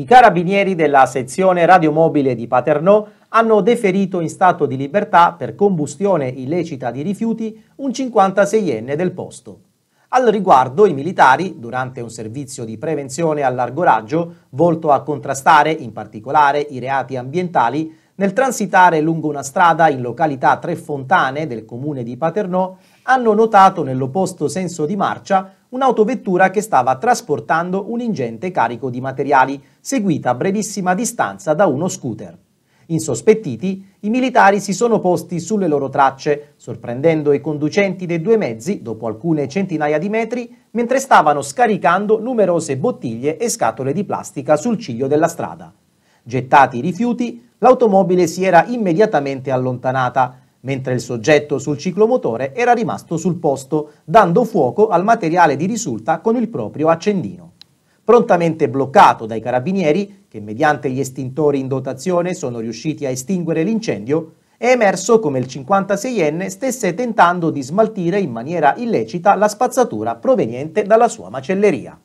I carabinieri della sezione radiomobile di Paternò hanno deferito in stato di libertà per combustione illecita di rifiuti un 56enne del posto. Al riguardo i militari, durante un servizio di prevenzione a largo raggio, volto a contrastare in particolare i reati ambientali, nel transitare lungo una strada in località Tre Fontane del comune di Paternò hanno notato nell'opposto senso di marcia un'autovettura che stava trasportando un ingente carico di materiali, seguita a brevissima distanza da uno scooter. Insospettiti, i militari si sono posti sulle loro tracce, sorprendendo i conducenti dei due mezzi dopo alcune centinaia di metri, mentre stavano scaricando numerose bottiglie e scatole di plastica sul ciglio della strada. Gettati i rifiuti, l'automobile si era immediatamente allontanata, mentre il soggetto sul ciclomotore era rimasto sul posto, dando fuoco al materiale di risulta con il proprio accendino. Prontamente bloccato dai carabinieri, che mediante gli estintori in dotazione sono riusciti a estinguere l'incendio, è emerso come il 56enne stesse tentando di smaltire in maniera illecita la spazzatura proveniente dalla sua macelleria.